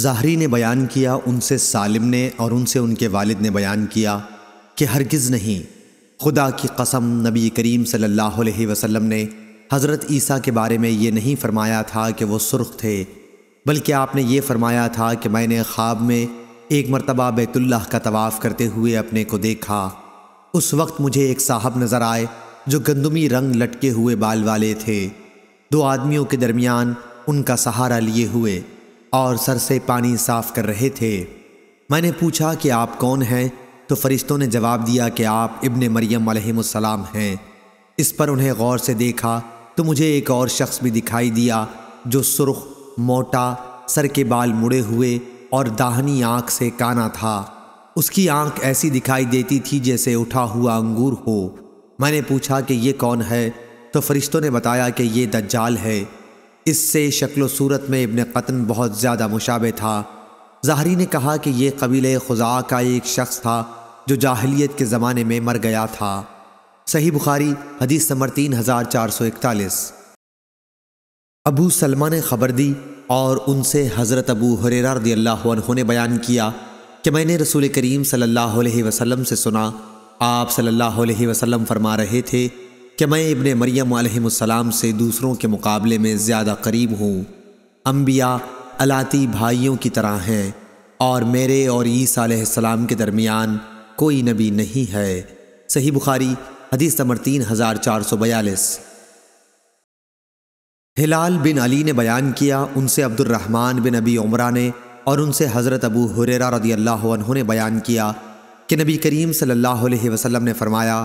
जाहरी ने बयान किया उनसे सालिम ने और उनसे उनके वालिद ने बयान किया कि हरगिज़ नहीं खुदा की कसम नबी करीम सल्लल्लाहु अलैहि वसल्लम ने हज़रत ईसा के बारे में ये नहीं फ़रमाया था कि वो सुर्ख थे बल्कि आपने ये फ़रमाया था कि मैंने ख्वाब में एक मरतबा बैतुल्लाह का तवाफ़ करते हुए अपने को देखा उस वक्त मुझे एक साहब नज़र आए जो गंदमी रंग लटके हुए बाल वाले थे दो आदमियों के दरमियान उनका सहारा लिए हुए और सर से पानी साफ कर रहे थे मैंने पूछा कि आप कौन हैं तो फरिश्तों ने जवाब दिया कि आप इब्ने मरियम अलैहिस्सलाम हैं इस पर उन्हें गौर से देखा तो मुझे एक और शख्स भी दिखाई दिया जो सुर्ख मोटा सर के बाल मुड़े हुए और दाहनी आंख से काना था उसकी आंख ऐसी दिखाई देती थी जैसे उठा हुआ अंगूर हो मैंने पूछा कि ये कौन है तो फरिश्तों ने बताया कि ये दज्जाल है इससे शक्ल सूरत में इबन कतन बहुत ज़्यादा मुशाबे था जहरी ने कहा कि यह कबीले खुजा का एक शख्स था जो जाहलीत के ज़माने में मर गया था सही बुखारी हदीस नंबर तीन हज़ार चार सौ इकतालीस अबू सलमा ने खबर दी और उनसे हज़रत अबू हुरेरा रदी ने बयान किया कि मैंने रसूल करीम सल्लल्लाहु अलैहि वसल्लम से सुना आप सल्लल्लाहु अलैहि वसल्लम फरमा रहे थे कि मैं इबन मरियम से दूसरों के मुकाबले में ज़्यादा करीब हूँ अम्बिया अलाती भाइयों की तरह हैं और मेरे और ईसा के दरमियान कोई नबी नहीं है सही बुखारी हदीस नंबर तीन हज़ार चार सौ बयालीस हिलाल बिन अली ने बयान किया उनसे अब्दुलरहमान बिन अबी उमरा ने और उनसे हज़रत अबू हुरेरा रदी अल्लाह ने बयान किया कि नबी करीम सल्लल्लाहु अलैहि वसल्लम ने फरमाया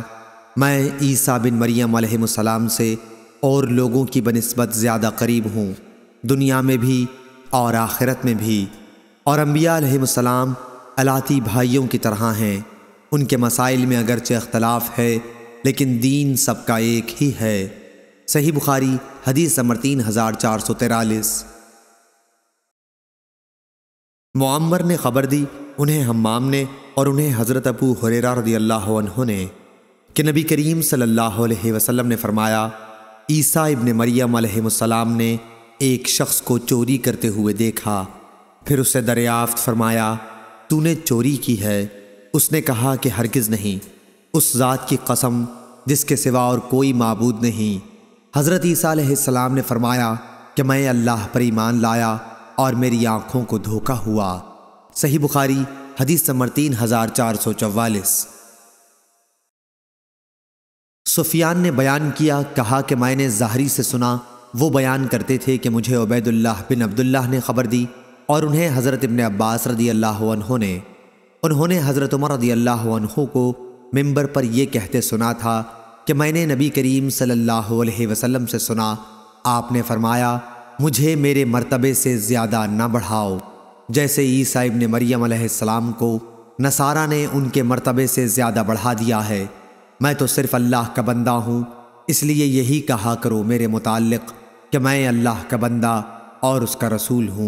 मैं ईसा बिन मरियम सलाम से और लोगों की बनस्बत ज़्यादा करीब हूँ दुनिया में भी और आखिरत में भी और अम्बियालाम अलाती भाइयों की तरह हैं उनके मसाइल में अगरचे अख्तलाफ है लेकिन दीन सबका एक ही है सही बुखारी हदीस नंबर तीन हज़ार चार सौ तिरालीस मम्बर ने खबर दी उन्हें हमाम ने और उन्हें हज़रत अबू हुरेरा रदी अल्लाह ने कि नबी करीम सल्लल्लाहु अलैहि वसल्लम ने फरमाया ईसा इब्ने मरियम अलैहिस्सलाम ने एक शख्स को चोरी करते हुए देखा फिर उसे दरियाफ्त फरमाया तूने चोरी की है उसने कहा कि हरगिज़ नहीं उस ज़ात की कसम जिसके सिवा और कोई मबूद नहीं हज़रत ईसीम ने फरमाया कि मैं अल्लाह पर ईमान लाया और मेरी आँखों को धोखा हुआ सही बुखारी हदीस समर तीन हज़ार चार सौ चवालीस सुफियान ने बयान किया कहा कि मैंने ज़ाहरी से सुना वो बयान करते थे कि मुझे उबैदुल्लाह बिन अब्दुल्लाह ने ख़बर दी और उन्हें हज़रत इब्ने अब्बास रदी अल्लाह ने उन्होंने हज़रत उमर रदी अल्लाह को मंबर पर यह कहते सुना था कि मैंने नबी करीम सल्लल्लाहु अलैहि वसल्लम से सुना आपने फरमाया मुझे मेरे मर्तबे से ज़्यादा न बढ़ाओ जैसे ईसा इबन मरियम को नसारा ने उनके मर्तबे से ज़्यादा बढ़ा दिया है मैं तो सिर्फ अल्लाह का बंदा हूँ इसलिए यही कहा करो मेरे मुतालिक कि मैं अल्लाह का बंदा और उसका रसूल हूँ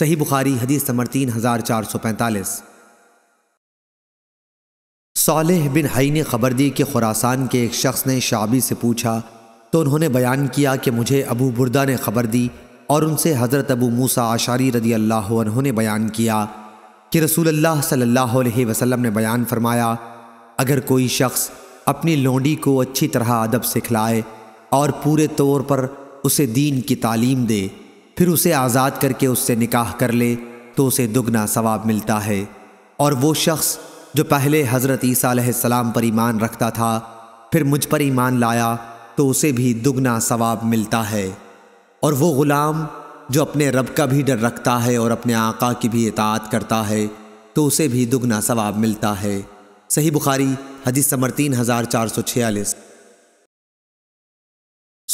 सही बुखारी हदीस नंबर तीन हज़ार चार सौ पैंतालीस सालेह बिन हई ने खबर दी कि खुरासान के एक शख्स ने शाबी से पूछा तो उन्होंने बयान किया कि मुझे अबू बुरदा ने खबर दी और उनसे हज़रत अबू मूसा आशारी रदी अल्लाह ने बयान किया कि रसूल अल्लाह सल्लल्लाहु अलैहि वसल्लम ने बयान फरमाया अगर कोई शख्स अपनी लोंडी को अच्छी तरह अदब सिखलाए और पूरे तौर पर उसे दीन की तालीम दे फिर उसे आज़ाद करके उससे निकाह कर ले तो उसे दुगना सवाब मिलता है और वो शख्स जो पहले हज़रत ईसी पर ईमान रखता था फिर मुझ पर ईमान लाया तो उसे भी दुगना सवाब मिलता है और वो ग़ुलाम जो अपने रब का भी डर रखता है और अपने आका की भी इतात करता है तो उसे भी दुगना सवाब मिलता है सही बुखारी हदीस समर तीन हज़ार चार सौ छियालीस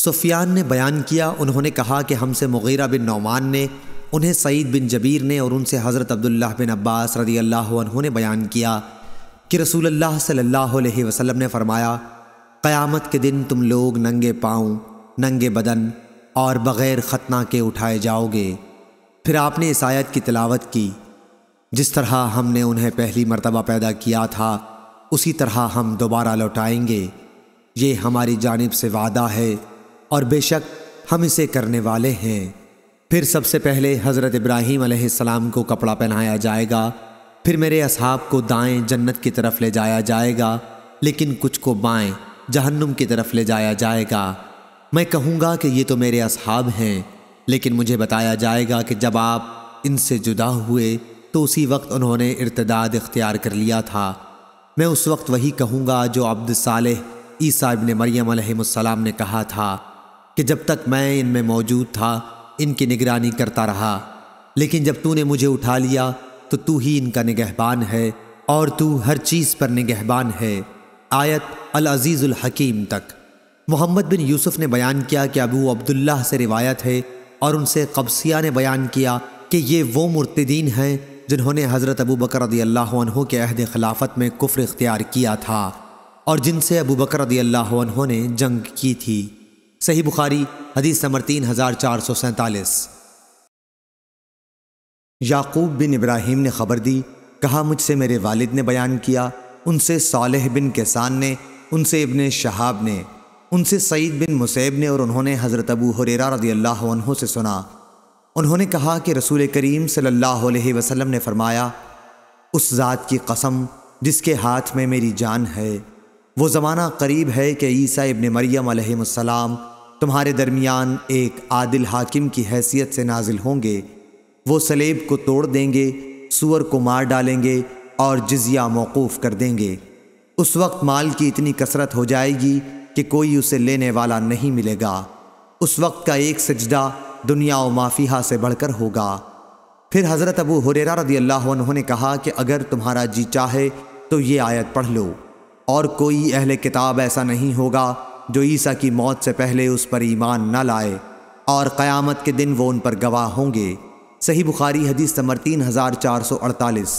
सुफियान ने बयान किया उन्होंने कहा कि हमसे मुगीरा बिन नौमान ने उन्हें सईद बिन जबीर ने और उनसे हज़रत अब्दुल्ला बिन अब्बास रदी अल्लाह ने बयान किया कि रसूल सल्लल्लाहु अलैहि वसल्लम ने फ़रमाया क़यामत के दिन तुम लोग नंगे पाँव नंगे बदन और बग़ैर ख़तना के उठाए जाओगे फिर आपने इस आयत की तिलावत की जिस तरह हमने उन्हें पहली मरतबा पैदा किया था उसी तरह हम दोबारा लौटाएंगे ये हमारी जानब से वादा है और बेशक हम इसे करने वाले हैं फिर सबसे पहले हज़रत इब्राहीम आसमाम को कपड़ा पहनाया जाएगा फिर मेरे असहाब को दाएं जन्नत की तरफ ले जाया जाएगा लेकिन कुछ को बाएं जहन्नुम की तरफ ले जाया जाएगा मैं कहूँगा कि ये तो मेरे असहाब हैं लेकिन मुझे बताया जाएगा कि जब आप इनसे जुदा हुए तो उसी वक्त उन्होंने इर्तदाद इख्तियार कर लिया था मैं उस वक्त वही कहूँगा जो अब्द सालेह ईसा इबन मरियम अलैहिस्सलाम ने कहा था कि जब तक मैं इनमें मौजूद था इनकी निगरानी करता रहा लेकिन जब तूने मुझे उठा लिया तो तू ही इनका निगहबान है और तू हर चीज़ पर निगहबान है आयत अल अजीज़ुल हकीम तक मोहम्मद बिन यूसुफ ने बयान किया कि अबू अब्दुल्ला से रिवायत है और उनसे कब्सिया ने बयान किया कि ये वो मुर्तदीन हैं जिन्होंने हज़रत अबू बकर रदी अल्लाह के अहद खिलाफत में कुफ्र इख्तियार किया था और जिनसे अबू बकर रदी अल्लाह ने जंग की थी सही बुखारी हदीस नंबर तीन हज़ार चार सौ सैंतालीस याकूब बिन इब्राहिम ने खबर दी कहा मुझसे मेरे वालिद ने बयान किया उनसे सालह बिन किसान ने उनसे इबन शहाब ने उनसे सईद बिन मुसैब ने और उन्होंने हज़रत अबू हुरेरा रदी अल्लाह से सुना उन्होंने कहा कि रसूल करीम सल्लल्लाहु अलैहि वसल्लम ने फरमाया उस ज़ात की कसम जिसके हाथ में मेरी जान है वो ज़माना करीब है कि ईसा इबन मरियम अलैहिस्सलाम तुम्हारे दरमियान एक आदिल हाकिम की हैसियत से नाजिल होंगे वो सलेब को तोड़ देंगे सुअर को मार डालेंगे और जजिया मौकूफ़ कर देंगे उस वक्त माल की इतनी कसरत हो जाएगी कि कोई उसे लेने वाला नहीं मिलेगा उस वक्त का एक सजदा दुनिया व माफिया से बढ़कर होगा फिर हज़रत अबू हुरेरा रदी अल्लाह उन्होंने कहा कि अगर तुम्हारा जी चाहे तो ये आयत पढ़ लो और कोई अहले किताब ऐसा नहीं होगा जो ईसा की मौत से पहले उस पर ईमान न लाए और क़यामत के दिन वो उन पर गवाह होंगे सही बुखारी हदीस नंबर तीन हज़ार चार सौ अड़तालीस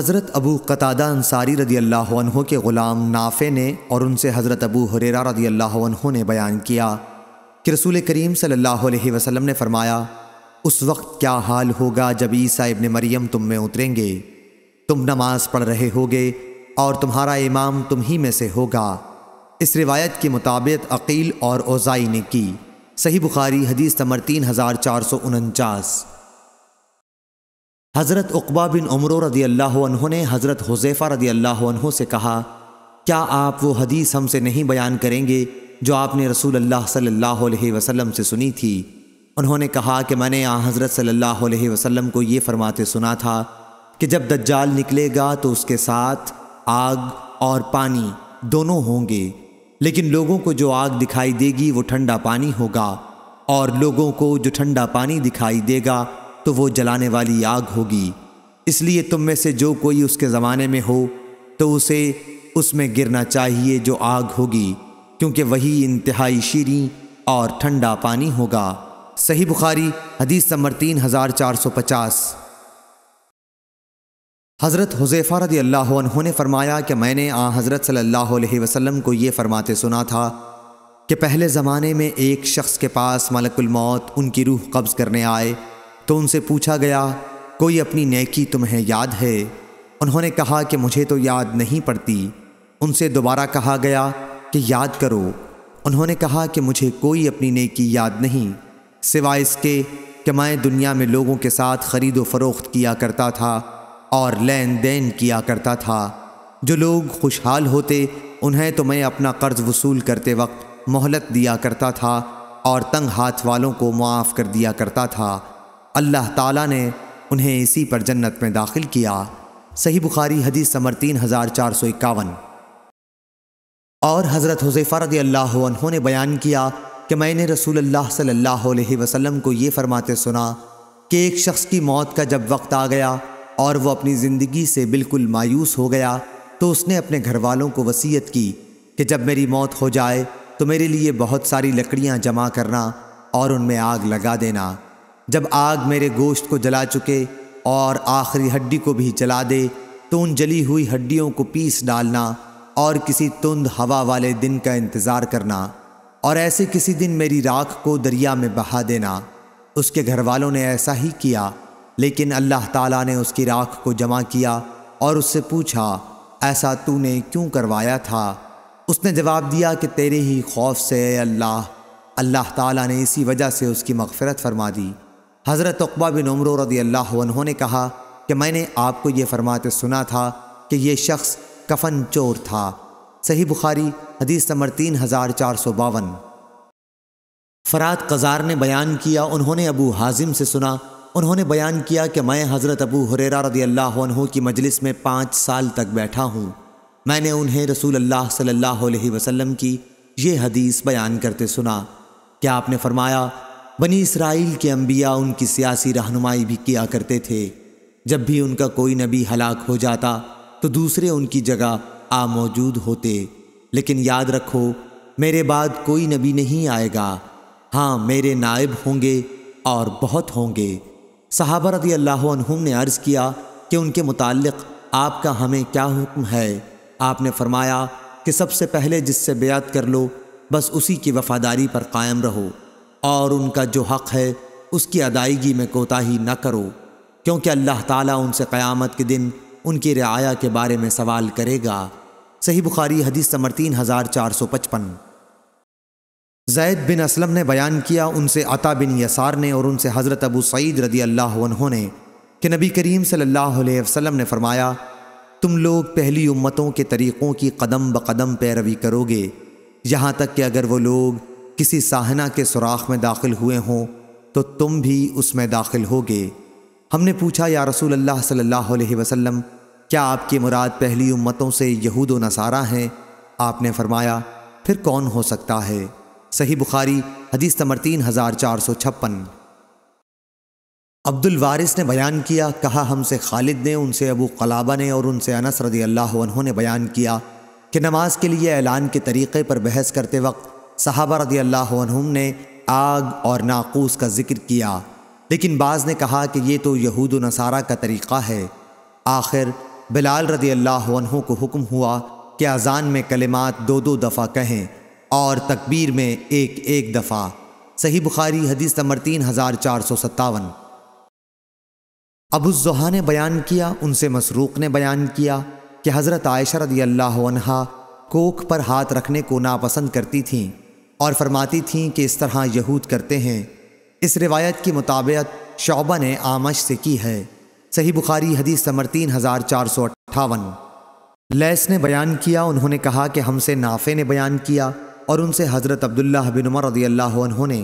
हज़रत अबू कतादा अंसारी रदी अल्लाह के ग़ुलाम नाफे ने और उनसे हज़रत अबू हुरेरा रदी अल्लाह ने बयान किया कि रसूल करीम सल्लल्लाहु अलैहि वसल्लम ने फरमाया उस वक्त क्या हाल होगा जब ईसा इबन मरियम तुम में उतरेंगे तुम नमाज पढ़ रहे होगे और तुम्हारा इमाम तुम ही में से होगा इस रिवायत के मुताबिक अकील और ओजाई ने की सही बुखारी हदीस नंबर तीन हज़ार चार सौ उनचास हज़रत उकबा बिन उमर रदी अल्लाह ने हज़रत हुजैफ़ा रदी अल्लाह से कहा क्या आप वो हदीस हमसे नहीं बयान करेंगे जो आपने रसूल अल्लाह सल्लल्लाहु अलैहि वसल्लम से सुनी थी उन्होंने कहा कि मैंने आ हज़रत सल्लल्लाहु अलैहि वसल्लम को ये फरमाते सुना था कि जब दज्जाल निकलेगा तो उसके साथ आग और पानी दोनों होंगे लेकिन लोगों को जो आग दिखाई देगी वो ठंडा पानी होगा और लोगों को जो ठंडा पानी दिखाई देगा तो वो जलाने वाली आग होगी इसलिए तुम में से जो कोई उसके ज़माने में हो तो उसे उसमें गिरना चाहिए जो आग होगी क्योंकि वही इंतहाई शीरी और ठंडा पानी होगा सही बुखारी हदीस नंबर तीन हज़ार चार सौ पचास हज़रत हुज़ैफ़ा रदी अल्लाह ने फरमाया कि मैंने आ हज़रत सल्लल्लाहु अलैहि वसल्लम को ये फ़रमाते सुना था कि पहले ज़माने में एक शख्स के पास मलकुलमौत उनकी रूह कब्ज़ करने आए तो उनसे पूछा गया कोई अपनी नेकी तुम्हें याद है उन्होंने कहा कि मुझे तो याद नहीं पड़ती उनसे दोबारा कहा गया कि याद करो उन्होंने कहा कि मुझे कोई अपनी नेकी याद नहीं सिवाय इसके कि मैं दुनिया में लोगों के साथ ख़रीदो फरोख्त किया करता था और लेन देन किया करता था जो लोग खुशहाल होते उन्हें तो मैं अपना कर्ज वसूल करते वक्त मोहलत दिया करता था और तंग हाथ वालों को मुआफ़ कर दिया करता था अल्लाह ताला ने उन्हें इसी पर जन्नत में दाखिल किया सही बुखारी हदीस समर तीन हज़ार चार सौ इक्यावन और हज़रत हुज़ैफ़ा रदी अल्लाह ने बयान किया कि मैंने रसूल अल्लाह सल्लल्लाहु अलैहि वसल्लम को ये फरमाते सुना कि एक शख्स की मौत का जब वक्त आ गया और वह अपनी ज़िंदगी से बिल्कुल मायूस हो गया तो उसने अपने घर वालों को वसीयत की कि जब मेरी मौत हो जाए तो मेरे लिए बहुत सारी लकड़ियाँ जमा करना और उनमें आग लगा देना जब आग मेरे गोश्त को जला चुके और आखिरी हड्डी को भी जला दे तो उन जली हुई हड्डियों को पीस डालना और किसी तुंद हवा वाले दिन का इंतज़ार करना और ऐसे किसी दिन मेरी राख को दरिया में बहा देना उसके घर वालों ने ऐसा ही किया लेकिन अल्लाह ताला ने उसकी राख को जमा किया और उससे पूछा ऐसा तूने क्यों करवाया था उसने जवाब दिया कि तेरे ही खौफ से अल्लाह अल्लाह ताला ने इसी वजह से उसकी मगफरत फरमा दी हज़रत अकबा बिन उम्र रदी अल्लाह ने कहा कि मैंने आपको ये फरमाते सुना था कि यह शख्स कफन चोर था सही बुखारी हदीस नंबर तीन हज़ार चार सौ बावन फ़रात कज़ार ने बयान किया उन्होंने अबू हाजिम से सुना उन्होंने बयान किया कि मैं हज़रत अबू हुरेरा रदी अल्लाह की मजलिस में पाँच साल तक बैठा हूँ मैंने उन्हें रसूल अल्लाह सल्लल्लाहु अलैहि वसल्लम की ये हदीस बयान करते सुना क्या आपने फरमाया बनी इसराइल के अम्बिया उनकी सियासी रहनुमाई भी किया करते थे जब भी उनका कोई नबी हलाक हो जाता तो दूसरे उनकी जगह आ मौजूद होते लेकिन याद रखो मेरे बाद कोई नबी नहीं आएगा हाँ मेरे नायब होंगे और बहुत होंगे सहाबा रदी अल्लाह ने अर्ज़ किया कि उनके मुतालिक आपका हमें क्या हुक्म है आपने फरमाया कि सबसे पहले जिससे बेअत कर लो बस उसी की वफ़ादारी पर कायम रहो और उनका जो हक़ है उसकी अदायगी में कोताही न करो क्योंकि अल्लाह ताला उनसे क़यामत के दिन उनकी रियाया के बारे में सवाल करेगा सही बुखारी हदीस समर तीन हज़ार चार सौ पचपन जैद बिन असलम ने बयान किया उनसे अता बिन यसार ने और उनसे हज़रत अबू सईद रदी अल्लाह ने कि नबी करीम सल्लल्लाहु अलैहि वसल्लम ने फरमाया तुम लोग पहली उम्मतों के तरीक़ों की कदम ब कदम पैरवी करोगे यहाँ तक कि अगर वो लोग किसी साहना के सुराख में दाखिल हुए हों तो तुम भी उसमें दाखिल होगे हमने पूछा या रसूल अल्लाह सल्लल्लाहु अलैहि वसल्लम क्या आपकी मुराद पहली उम्मतों से यहूद व नसारा हैं आपने फरमाया फिर कौन हो सकता है सही बुखारी हदीस नंबर 3456 हज़ार चार सौ छप्पन अब्दुल वारिस ने बयान किया कहा हमसे खालिद ने उनसे अबू कलाबा ने और उनसे अनस रजी अल्लाह ने बयान किया कि नमाज के लिए ऐलान के तरीक़े पर बहस करते वक्त सहाबा रजी अल्लाह ने आग और नाकूस का जिक्र किया लेकिन बाज़ ने कहा कि ये तो यहूद नसारा का तरीक़ा है आखिर बिलाल रदी अल्लाह को हुक्म हुआ कि अजान में कलिमात दो दो दफ़ा कहें और तकबीर में एक एक दफ़ा सही बुखारी हदीस नंबर तीन हज़ार चार सौ सत्तावन अबुज़ुहा ने बयान किया उनसे मसरूक़ ने बयान किया कि हज़रत आयशा रदी अल्लाह कोख पर हाथ रखने को नापसंद करती थीं और फरमाती थीं कि इस तरह यहूद करते हैं इस रिवायत की मुताबियत शोबा ने आमश से की है सही बुखारी हदीस समर तीन हज़ार चार सौ अट्ठावन लैस ने बयान किया उन्होंने कहा कि हमसे नाफे ने बयान किया और उनसे हज़रत अब्दुल्ला बिन उमर रदी अल्लाह उन्होंने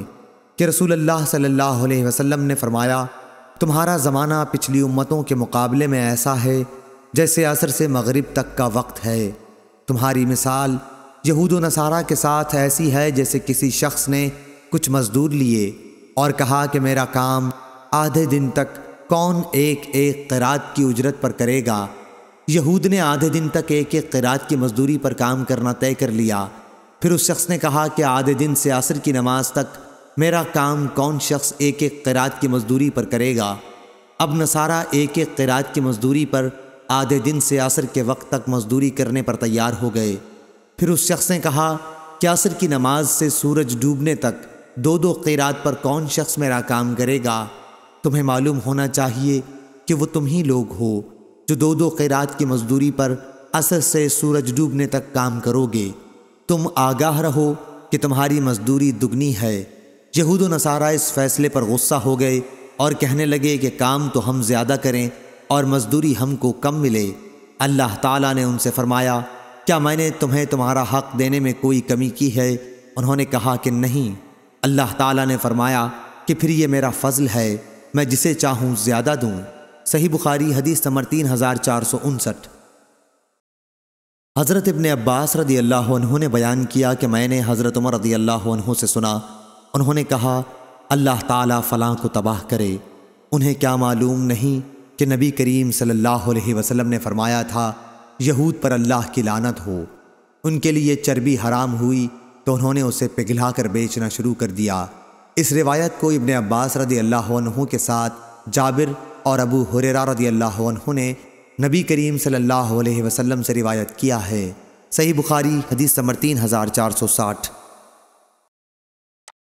कि रसूल अल्लाह सल्लल्लाहु अलैहि वसल्लम ने फरमाया तुम्हारा ज़माना पिछली उम्मतों के मुकाबले में ऐसा है जैसे असर से मगरिब तक का वक्त है तुम्हारी मिसाल यहूद नसारा के साथ ऐसी है जैसे किसी शख्स ने कुछ मज़दूर लिए और कहा कि मेरा काम आधे दिन तक कौन एक एक किरात की उजरत पर करेगा यहूद ने आधे दिन तक एक एक किरात की मजदूरी पर काम करना तय कर लिया फिर उस शख्स ने कहा कि आधे दिन से असर की नमाज तक मेरा काम कौन शख्स एक एक किरात की मजदूरी पर करेगा अब नसारा एक एक किरात की मजदूरी पर आधे दिन से असर के वक्त तक मजदूरी करने पर तैयार हो गए फिर उस शख्स ने कहा कि असर की नमाज से सूरज डूबने तक दो दो किरात पर कौन शख्स मेरा काम करेगा तुम्हें मालूम होना चाहिए कि वो तुम ही लोग हो जो दो दो किरात की मजदूरी पर असर से सूरज डूबने तक काम करोगे तुम आगाह रहो कि तुम्हारी मजदूरी दुगनी है यहूद नसारा इस फैसले पर गुस्सा हो गए और कहने लगे कि काम तो हम ज़्यादा करें और मजदूरी हमको कम मिले अल्लाह ताला ने उनसे फरमाया क्या मैंने तुम्हें तुम्हारा हक देने में कोई कमी की है उन्होंने कहा कि नहीं अल्लाह ताला ने फरमाया कि फिर ये मेरा फ़ज़ल है मैं जिसे चाहूँ ज़्यादा दूँ सही बुखारी हदीस नंबर तीन हज़ार चार सौ उनसठ हज़रत इबन अब्बास रदी अल्लाह ने बयान किया कि मैंने हज़रत उमर रदी अल्लाह से सुना उन्होंने कहा अल्लाह ताला फलां को तबाह करे उन्हें क्या मालूम नहीं कि नबी करीम सल्लल्लाहु अलैहि वसल्लम ने फरमाया था यहूद पर अल्लाह की लानत हो उनके लिए चर्बी हराम हुई तो उन्होंने उसे पिघला कर बेचना शुरू कर दिया इस रिवायत को इबन अब्बास रदी अल्लाह के साथ जाबिर और अबू हुरेरा रदी अल्लाह ने नबी करीम सल्लल्लाहु अलैहि वसल्लम से रिवायत किया है सही बुखारी हदीस समर तीन हज़ार चार सौ साठ